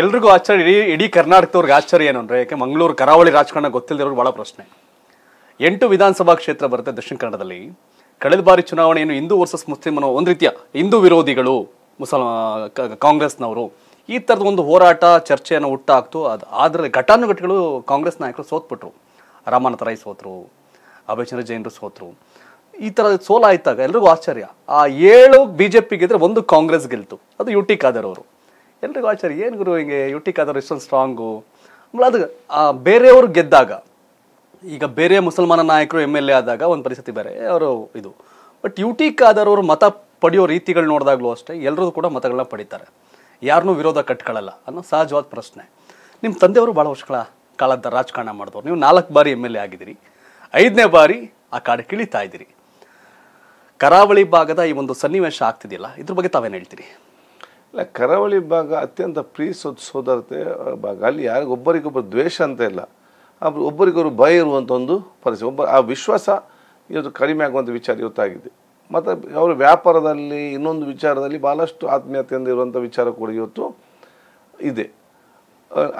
ಎಲ್ರಿಗೂ ಆಶ್ಚರ್ಯ ಇಡೀ ಇಡೀ ಕರ್ನಾಟಕದವ್ರಿಗೆ ಆಶ್ಚರ್ಯ ಏನು ಅಂದರೆ ಯಾಕೆ ಮಂಗಳೂರು ಕರಾವಳಿ ರಾಜಕಾರಣ ಗೊತ್ತಿಲ್ಲದಿರೋರು ಭಾಳ ಪ್ರಶ್ನೆ ಎಂಟು ವಿಧಾನಸಭಾ ಕ್ಷೇತ್ರ ಬರುತ್ತೆ ದಕ್ಷಿಣ ಕನ್ನಡದಲ್ಲಿ ಕಳೆದ ಬಾರಿ ಚುನಾವಣೆಯನ್ನು ಹಿಂದೂ ವರ್ಸಸ್ ಮುಸ್ಲಿಂ ಅನ್ನೋ ಒಂದು ರೀತಿಯ ಹಿಂದೂ ವಿರೋಧಿಗಳು ಮುಸಲ್ಮಾ ಕಾಂಗ್ರೆಸ್ನವರು ಈ ಥರದ ಒಂದು ಹೋರಾಟ ಚರ್ಚೆಯನ್ನು ಹುಟ್ಟಾಕ್ತು ಅದು ಆದರೆ ಘಟಾನುಘಟಿಗಳು ಕಾಂಗ್ರೆಸ್ ನಾಯಕರು ಸೋತ್ಬಿಟ್ರು ರಾಮನಾಥ ರೈ ಸೋತರು ಅಭಯಚಂದ್ರ ಜೈನರು ಸೋತರು ಈ ಥರ ಸೋಲಾಯ್ತಾಗ ಎಲ್ರಿಗೂ ಆಶ್ಚರ್ಯ ಆ ಏಳು ಬಿ ಜೆ ಪಿ ಗೆದ್ರೆ ಒಂದು ಕಾಂಗ್ರೆಸ್ ಗೆಲ್ತು ಅದು ಯು ಟಿ ಖಾದರ್ ಅವರು ಎಲ್ರಿಗೂ ಆಚಾರ್ಯ ಏನು ಗುರು ಹಿಂಗೆ ಯುಟಿಕ್ ಆದರೂ ಇಷ್ಟೊಂದು ಸ್ಟ್ರಾಂಗು ಆಮೇಲೆ ಅದು ಬೇರೆಯವರು ಗೆದ್ದಾಗ ಈಗ ಬೇರೆ ಮುಸಲ್ಮಾನ ನಾಯಕರು ಎಮ್ ಎಲ್ ಎ ಆದಾಗ ಒಂದು ಪರಿಸ್ಥಿತಿ ಬೇರೆ ಅವರು ಇದು ಬಟ್ ಯುಟಿಕ್ ಆದವರು ಮತ ಪಡೆಯೋ ರೀತಿಗಳು ನೋಡಿದಾಗಲೂ ಅಷ್ಟೇ ಎಲ್ಲರೂ ಕೂಡ ಮತಗಳನ್ನ ಪಡಿತಾರೆ ಯಾರನ್ನೂ ವಿರೋಧ ಕಟ್ಕೊಳ್ಳಲ್ಲ ಅನ್ನೋ ಸಹಜವಾದ ಪ್ರಶ್ನೆ ನಿಮ್ಮ ತಂದೆಯವರು ಭಾಳ ವರ್ಷಗಳ ಕಾಲದ ರಾಜಕಾರಣ ಮಾಡಿದವರು ನೀವು ನಾಲ್ಕು ಬಾರಿ ಎಮ್ ಎಲ್ ಎ ಆಗಿದ್ದೀರಿ ಐದನೇ ಬಾರಿ ಆ ಕಾಡು ಕಿಳಿತಾ ಇದ್ದೀರಿ ಕರಾವಳಿ ಭಾಗದ ಈ ಒಂದು ಸನ್ನಿವೇಶ ಆಗ್ತಿದಿಲ್ಲ ಇದ್ರ ಬಗ್ಗೆ ತಾವೇನು ಹೇಳ್ತೀರಿ ಇಲ್ಲ ಕರಾವಳಿ ಭಾಗ ಅತ್ಯಂತ ಪ್ರೀಸೋ ಸೋದರತೆ ಭಾಗ ಅಲ್ಲಿ ಯಾರಿಗೊಬ್ಬರಿಗೊಬ್ಬರು ದ್ವೇಷ ಅಂತ ಇಲ್ಲ ಅವರು ಒಬ್ಬರಿಗೊಬ್ಬರು ಭಯ ಇರುವಂಥ ಒಂದು ಪರಿಸ್ಥಿತಿ ಒಬ್ಬ ಆ ವಿಶ್ವಾಸ ಇವತ್ತು ಕಡಿಮೆ ಆಗುವಂಥ ವಿಚಾರ ಇವತ್ತಾಗಿದೆ ಮತ್ತು ಅವರು ವ್ಯಾಪಾರದಲ್ಲಿ ಇನ್ನೊಂದು ವಿಚಾರದಲ್ಲಿ ಭಾಳಷ್ಟು ಆತ್ಮೀಯತೆಯಿಂದ ಇರುವಂಥ ವಿಚಾರ ಕೂಡ ಇವತ್ತು ಇದೆ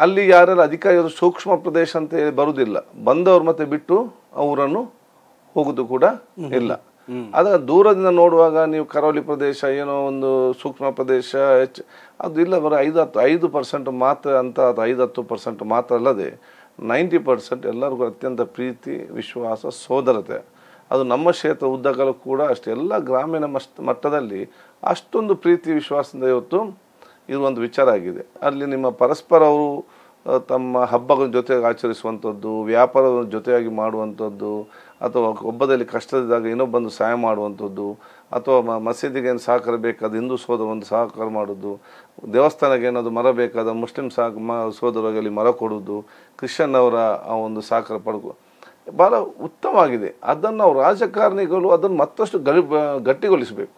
ಅಲ್ಲಿ ಯಾರೆಲ್ಲ ಅಧಿಕಾರಿಗಳು ಸೂಕ್ಷ್ಮ ಪ್ರದೇಶ ಅಂತ ಬರುವುದಿಲ್ಲ ಬಂದವರು ಮತ್ತೆ ಬಿಟ್ಟು ಅವರನ್ನು ಹೋಗೋದು ಕೂಡ ಇಲ್ಲ ಅದರ ದೂರದಿಂದ ನೋಡುವಾಗ ನೀವು ಕರಾವಳಿ ಪ್ರದೇಶ ಏನೋ ಒಂದು ಸೂಕ್ಷ್ಮ ಪ್ರದೇಶ ಹೆಚ್ಚು ಅದು ಇಲ್ಲ ಬರೋ ಐದು ಹತ್ತು ಐದು ಪರ್ಸೆಂಟ್ ಮಾತ್ರ ಅಂತ ಅದು ಐದು ಹತ್ತು ಪರ್ಸೆಂಟ್ ಮಾತ್ರ ಅಲ್ಲದೆ ನೈಂಟಿ ಪರ್ಸೆಂಟ್ ಎಲ್ಲರಿಗೂ ಅತ್ಯಂತ ಪ್ರೀತಿ ವಿಶ್ವಾಸ ಸೋದರತೆ ಅದು ನಮ್ಮ ಕ್ಷೇತ್ರ ಉದ್ದಗಲು ಕೂಡ ಅಷ್ಟೇ ಎಲ್ಲ ಗ್ರಾಮೀಣ ಮಟ್ಟದಲ್ಲಿ ಅಷ್ಟೊಂದು ಪ್ರೀತಿ ವಿಶ್ವಾಸದಿಂದ ಇವತ್ತು ಇರುವಂಥ ವಿಚಾರ ಆಗಿದೆ ಅಲ್ಲಿ ನಿಮ್ಮ ಪರಸ್ಪರ ಅವರು ತಮ್ಮ ಹಬ್ಬಗಳ ಜೊತೆಗೆ ಆಚರಿಸುವಂಥದ್ದು ವ್ಯಾಪಾರ ಜೊತೆಯಾಗಿ ಮಾಡುವಂಥದ್ದು ಅಥವಾ ಒಬ್ಬದಲ್ಲಿ ಕಷ್ಟದಿದ್ದಾಗ ಇನ್ನೊಬ್ಬಂದು ಸಹಾಯ ಮಾಡುವಂಥದ್ದು ಅಥವಾ ಮಸೀದಿಗೆ ಏನು ಸಹಕಾರ ಬೇಕಾದ ಹಿಂದೂ ಒಂದು ಸಹಕಾರ ಮಾಡೋದು ದೇವಸ್ಥಾನಕ್ಕೆ ಏನಾದರೂ ಮರ ಬೇಕಾದ ಮುಸ್ಲಿಂ ಸಹ ಮ ಸೋದರರಲ್ಲಿ ಮರ ಕೊಡೋದು ಕ್ರಿಶ್ಚನ್ ಅವರ ಆ ಒಂದು ಸಹಕಾರ ಪಡ್ಕೊ ಭಾಳ ಉತ್ತಮವಾಗಿದೆ ಅದನ್ನು ನಾವು ರಾಜಕಾರಣಿಗಳು ಅದನ್ನು ಮತ್ತಷ್ಟು ಗಲಿ ಗಟ್ಟಿಗೊಳಿಸಬೇಕು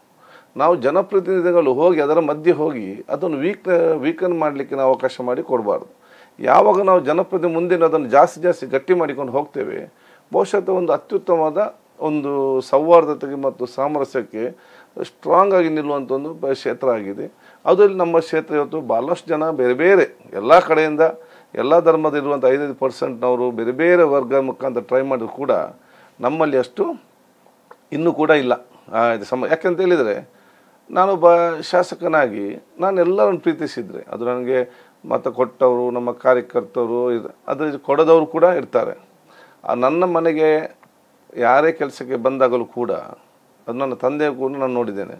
ನಾವು ಜನಪ್ರತಿನಿಧಿಗಳು ಹೋಗಿ ಅದರ ಮಧ್ಯೆ ಹೋಗಿ ಅದನ್ನು ವೀಕ್ ವೀಕನ್ ಮಾಡಲಿಕ್ಕೆ ನಾವು ಅವಕಾಶ ಮಾಡಿ ಕೊಡಬಾರ್ದು ಯಾವಾಗ ನಾವು ಜನಪ್ರತಿ ಮುಂದಿನ ಅದನ್ನು ಜಾಸ್ತಿ ಜಾಸ್ತಿ ಗಟ್ಟಿ ಮಾಡಿಕೊಂಡು ಹೋಗ್ತೇವೆ ಬಹುಶಃ ಒಂದು ಅತ್ಯುತ್ತಮವಾದ ಒಂದು ಸೌಹಾರ್ದತೆಗೆ ಮತ್ತು ಸಾಮರಸ್ಯಕ್ಕೆ ಸ್ಟ್ರಾಂಗ್ ಆಗಿ ನಿಲ್ಲುವಂಥ ಒಂದು ಕ್ಷೇತ್ರ ಆಗಿದೆ ಅದರಲ್ಲಿ ನಮ್ಮ ಕ್ಷೇತ್ರ ಇವತ್ತು ಭಾಳಷ್ಟು ಜನ ಬೇರೆ ಬೇರೆ ಎಲ್ಲ ಕಡೆಯಿಂದ ಎಲ್ಲ ಧರ್ಮದ ಐದೈದು ಪರ್ಸೆಂಟ್ನವರು ಬೇರೆ ಬೇರೆ ವರ್ಗ ಮುಖಾಂತರ ಟ್ರೈ ಮಾಡಿದ್ರು ಕೂಡ ನಮ್ಮಲ್ಲಿ ಅಷ್ಟು ಇನ್ನೂ ಕೂಡ ಇಲ್ಲ ಇದು ಸಮ ಯಾಕೆಂತ ಹೇಳಿದರೆ ನಾನೊಬ್ಬ ಶಾಸಕನಾಗಿ ನಾನು ಎಲ್ಲರನ್ನು ಪ್ರೀತಿಸಿದರೆ ಅದು ನನಗೆ ಮತ್ತೆ ಕೊಟ್ಟವರು ನಮ್ಮ ಕಾರ್ಯಕರ್ತರು ಇದು ಅದ್ರ ಕೊಡದವರು ಕೂಡ ಇರ್ತಾರೆ ನನ್ನ ಮನೆಗೆ ಯಾರೇ ಕೆಲಸಕ್ಕೆ ಬಂದಾಗಲೂ ಕೂಡ ಅದು ನನ್ನ ತಂದೆ ಕೂಡ ನಾನು ನೋಡಿದ್ದೇನೆ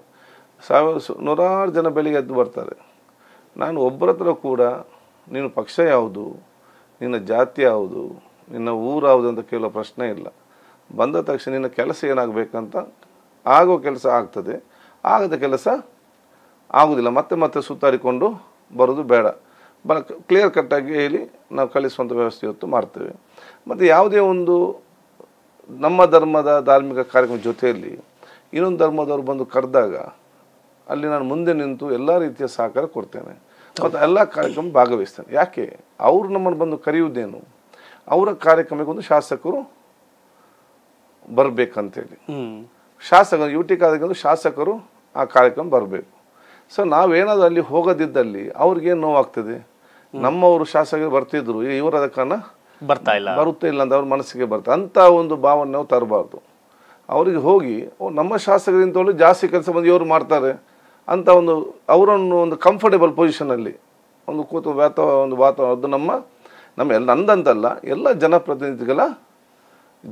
ಸಾವಿರ ನೂರಾರು ಜನ ಬೆಳಿಗ್ಗೆ ಎದ್ದು ಬರ್ತಾರೆ ನಾನು ಒಬ್ಬರ ಹತ್ರ ಕೂಡ ನೀನು ಪಕ್ಷ ಯಾವುದು ನಿನ್ನ ಜಾತಿ ಯಾವುದು ನಿನ್ನ ಊರು ಯಾವುದು ಅಂತ ಕೇಳೋ ಪ್ರಶ್ನೆ ಇಲ್ಲ ಬಂದ ತಕ್ಷಣ ನಿನ್ನ ಕೆಲಸ ಏನಾಗಬೇಕಂತ ಆಗೋ ಕೆಲಸ ಆಗ್ತದೆ ಆಗದ ಕೆಲಸ ಆಗೋದಿಲ್ಲ ಮತ್ತೆ ಮತ್ತೆ ಸುತ್ತಾಡಿಕೊಂಡು ಬರೋದು ಬೇಡ ಬಹಳ ಕ್ಲಿಯರ್ ಕಟ್ಟಾಗಿ ಹೇಳಿ ನಾವು ಕಳಿಸುವಂಥ ವ್ಯವಸ್ಥೆ ಇವತ್ತು ಮಾಡ್ತೇವೆ ಮತ್ತು ಯಾವುದೇ ಒಂದು ನಮ್ಮ ಧರ್ಮದ ಧಾರ್ಮಿಕ ಕಾರ್ಯಕ್ರಮ ಜೊತೆಯಲ್ಲಿ ಇನ್ನೊಂದು ಧರ್ಮದವರು ಬಂದು ಕರೆದಾಗ ಅಲ್ಲಿ ನಾನು ಮುಂದೆ ನಿಂತು ಎಲ್ಲ ರೀತಿಯ ಸಹಕಾರ ಕೊಡ್ತೇನೆ ಮತ್ತು ಎಲ್ಲ ಕಾರ್ಯಕ್ರಮ ಭಾಗವಹಿಸ್ತೇನೆ ಯಾಕೆ ಅವರು ನಮ್ಮನ್ನು ಬಂದು ಕರೆಯುವುದೇನು ಅವರ ಕಾರ್ಯಕ್ರಮಕ್ಕೆ ಒಂದು ಶಾಸಕರು ಬರಬೇಕಂತೇಳಿ ಶಾಸಕರು ಯುಟಿ ಕಾರ್ಯಕ್ರಮ ಶಾಸಕರು ಆ ಕಾರ್ಯಕ್ರಮ ಬರಬೇಕು ಸೊ ನಾವೇನಾದ್ರು ಅಲ್ಲಿ ಹೋಗದಿದ್ದಲ್ಲಿ ಅವ್ರಿಗೇನು ನೋವಾಗ್ತದೆ ನಮ್ಮವರು ಶಾಸಕರು ಬರ್ತಿದ್ರು ಇವರ ಅದಕ್ಕನ್ನ ಬರ್ತಾ ಇಲ್ಲ ಬರುತ್ತೆ ಇಲ್ಲ ಅಂತ ಅವ್ರ ಮನಸ್ಸಿಗೆ ಬರ್ತಾರೆ ಅಂತ ಒಂದು ಭಾವನೆ ನಾವು ತರಬಾರ್ದು ಅವರಿಗೆ ಹೋಗಿ ನಮ್ಮ ಶಾಸಕರಿಂದಲೂ ಜಾಸ್ತಿ ಕೆಲಸ ಬಂದು ಇವರು ಮಾಡ್ತಾರೆ ಅಂತ ಒಂದು ಅವರನ್ನು ಒಂದು ಕಂಫರ್ಟೇಬಲ್ ಪೊಸಿಷನಲ್ಲಿ ಒಂದು ಕೂತು ವ್ಯಾತ ಒಂದು ವಾತಾವರಣ ಅದು ನಮ್ಮ ನಮ್ಮ ಎಲ್ಲ ನಂದಂತಲ್ಲ ಎಲ್ಲ ಜನಪ್ರತಿನಿಧಿಗಳ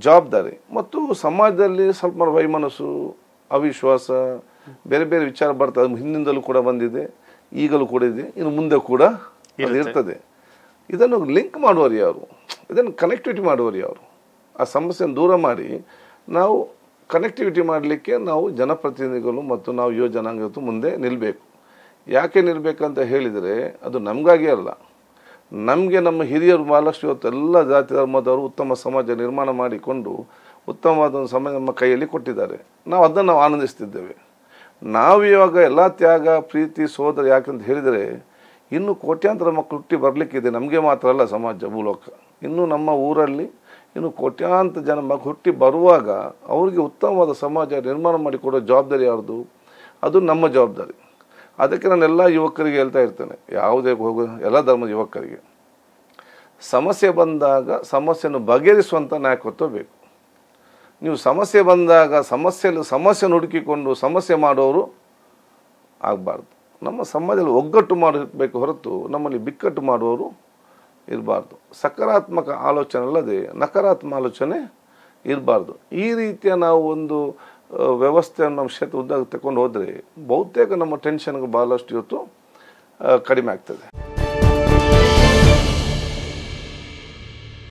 ಜವಾಬ್ದಾರಿ ಮತ್ತು ಸಮಾಜದಲ್ಲಿ ಸ್ವಲ್ಪ ವೈಮನಸ್ಸು ಅವಿಶ್ವಾಸ ಬೇರೆ ಬೇರೆ ವಿಚಾರ ಬರ್ತದೆ ಹಿಂದಿನಿಂದಲೂ ಕೂಡ ಬಂದಿದೆ ಈಗಲೂ ಕೂಡ ಇದೆ ಇನ್ನು ಮುಂದೆ ಕೂಡ ಇರ್ತದೆ ಇದನ್ನು ಲಿಂಕ್ ಮಾಡುವರು ಯಾರು ಇದನ್ನು ಕನೆಕ್ಟಿವಿಟಿ ಮಾಡುವರು ಯಾರು ಆ ಸಮಸ್ಯೆಯನ್ನು ದೂರ ಮಾಡಿ ನಾವು ಕನೆಕ್ಟಿವಿಟಿ ಮಾಡಲಿಕ್ಕೆ ನಾವು ಜನಪ್ರತಿನಿಧಿಗಳು ಮತ್ತು ನಾವು ಯುವ ಜನಾಂಗದ ಮುಂದೆ ನಿಲ್ಲಬೇಕು ಯಾಕೆ ನಿಲ್ಲಬೇಕಂತ ಹೇಳಿದರೆ ಅದು ನಮಗಾಗಿ ಅಲ್ಲ ನಮಗೆ ನಮ್ಮ ಹಿರಿಯರು ಬಹಳಷ್ಟು ಇವತ್ತು ಎಲ್ಲ ಜಾತಿ ಧರ್ಮದವರು ಉತ್ತಮ ಸಮಾಜ ನಿರ್ಮಾಣ ಮಾಡಿಕೊಂಡು ಉತ್ತಮವಾದ ಒಂದು ಸಮಾಜ ನಮ್ಮ ಕೈಯಲ್ಲಿ ಕೊಟ್ಟಿದ್ದಾರೆ ನಾವು ಅದನ್ನು ನಾವು ಆನಂದಿಸ್ತಿದ್ದೇವೆ ನಾವು ಇವಾಗ ಎಲ್ಲ ತ್ಯಾಗ ಪ್ರೀತಿ ಸೋದರ ಯಾಕಂತ ಹೇಳಿದರೆ ಇನ್ನೂ ಕೋಟ್ಯಾಂತರ ಮಕ್ಕಳು ಹುಟ್ಟಿ ಬರಲಿಕ್ಕಿದೆ ನಮಗೆ ಮಾತ್ರ ಅಲ್ಲ ಸಮಾಜ ಭೂಲೋಕ ಇನ್ನೂ ನಮ್ಮ ಊರಲ್ಲಿ ಇನ್ನು ಕೋಟ್ಯಾಂತರ ಜನ ಮಗು ಹುಟ್ಟಿ ಬರುವಾಗ ಅವರಿಗೆ ಉತ್ತಮವಾದ ಸಮಾಜ ನಿರ್ಮಾಣ ಮಾಡಿಕೊಡೋ ಜವಾಬ್ದಾರಿ ಯಾರ್ದು ಅದು ನಮ್ಮ ಜವಾಬ್ದಾರಿ ಅದಕ್ಕೆ ನಾನು ಎಲ್ಲ ಯುವಕರಿಗೆ ಹೇಳ್ತಾ ಇರ್ತೇನೆ ಯಾವುದೇ ಹೋಗ ಎಲ್ಲ ಧರ್ಮದ ಯುವಕರಿಗೆ ಸಮಸ್ಯೆ ಬಂದಾಗ ಸಮಸ್ಯೆಯನ್ನು ಬಗೆಹರಿಸುವಂಥ ನಾಯಕತ್ವ ಬೇಕು ನೀವು ಸಮಸ್ಯೆ ಬಂದಾಗ ಸಮಸ್ಯೆಯಲ್ಲಿ ಸಮಸ್ಯೆ ಹುಡುಕಿಕೊಂಡು ಸಮಸ್ಯೆ ಮಾಡೋರು ಆಗಬಾರ್ದು ನಮ್ಮ ಸಮಾಜದಲ್ಲಿ ಒಗ್ಗಟ್ಟು ಮಾಡಬೇಕು ಹೊರತು ನಮ್ಮಲ್ಲಿ ಬಿಕ್ಕಟ್ಟು ಮಾಡುವವರು ಇರಬಾರ್ದು ಸಕಾರಾತ್ಮಕ ಆಲೋಚನೆ ಅಲ್ಲದೆ ನಕಾರಾತ್ಮಕ ಆಲೋಚನೆ ಇರಬಾರ್ದು ಈ ರೀತಿಯ ನಾವು ಒಂದು ವ್ಯವಸ್ಥೆಯನ್ನು ನಮ್ಮ ಕ್ಷೇತ್ರ ಉದ್ದಾಗ ತಗೊಂಡು ಹೋದರೆ ಬಹುತೇಕ ನಮ್ಮ ಟೆನ್ಷನ್ಗೆ ಭಾಳಷ್ಟು ಇವತ್ತು ಕಡಿಮೆ ಆಗ್ತದೆ